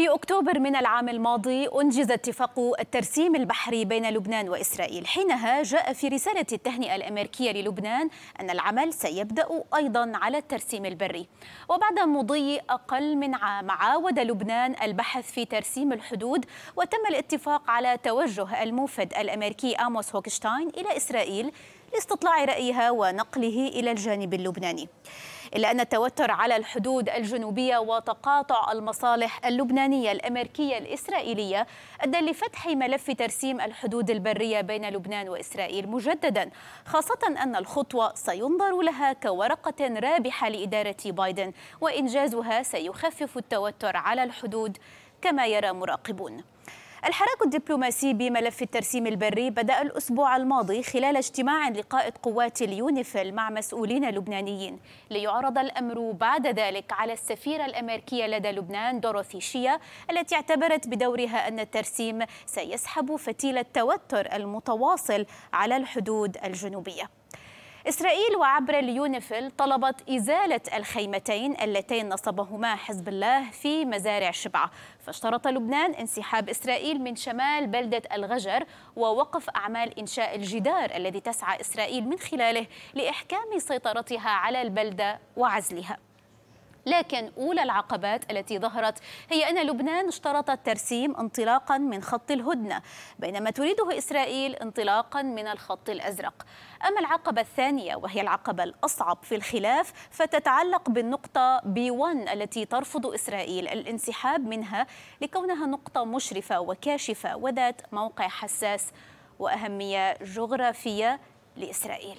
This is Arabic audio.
في أكتوبر من العام الماضي أنجز اتفاق الترسيم البحري بين لبنان وإسرائيل حينها جاء في رسالة التهنئة الأمريكية للبنان أن العمل سيبدأ أيضا على الترسيم البري وبعد مضي أقل من عام عاود لبنان البحث في ترسيم الحدود وتم الاتفاق على توجه الموفد الأمريكي آموس هوكشتاين إلى إسرائيل لاستطلاع رأيها ونقله إلى الجانب اللبناني إلا أن التوتر على الحدود الجنوبية وتقاطع المصالح اللبنانية الأمريكية الإسرائيلية أدى لفتح ملف ترسيم الحدود البرية بين لبنان وإسرائيل مجددا خاصة أن الخطوة سينظر لها كورقة رابحة لإدارة بايدن وإنجازها سيخفف التوتر على الحدود كما يرى مراقبون الحراك الدبلوماسي بملف الترسيم البري بدأ الأسبوع الماضي خلال اجتماع لقائد قوات اليونيفيل مع مسؤولين لبنانيين ليعرض الأمر بعد ذلك على السفيرة الأمريكية لدى لبنان دوروثي شيا التي اعتبرت بدورها أن الترسيم سيسحب فتيل التوتر المتواصل على الحدود الجنوبية إسرائيل وعبر اليونيفيل طلبت إزالة الخيمتين اللتين نصبهما حزب الله في مزارع شبعة فاشترط لبنان انسحاب إسرائيل من شمال بلدة الغجر ووقف أعمال إنشاء الجدار الذي تسعى إسرائيل من خلاله لإحكام سيطرتها على البلدة وعزلها لكن أولى العقبات التي ظهرت هي أن لبنان اشترط الترسيم انطلاقا من خط الهدنة بينما تريده إسرائيل انطلاقا من الخط الأزرق أما العقبة الثانية وهي العقبة الأصعب في الخلاف فتتعلق بالنقطة B1 التي ترفض إسرائيل الانسحاب منها لكونها نقطة مشرفة وكاشفة وذات موقع حساس وأهمية جغرافية لإسرائيل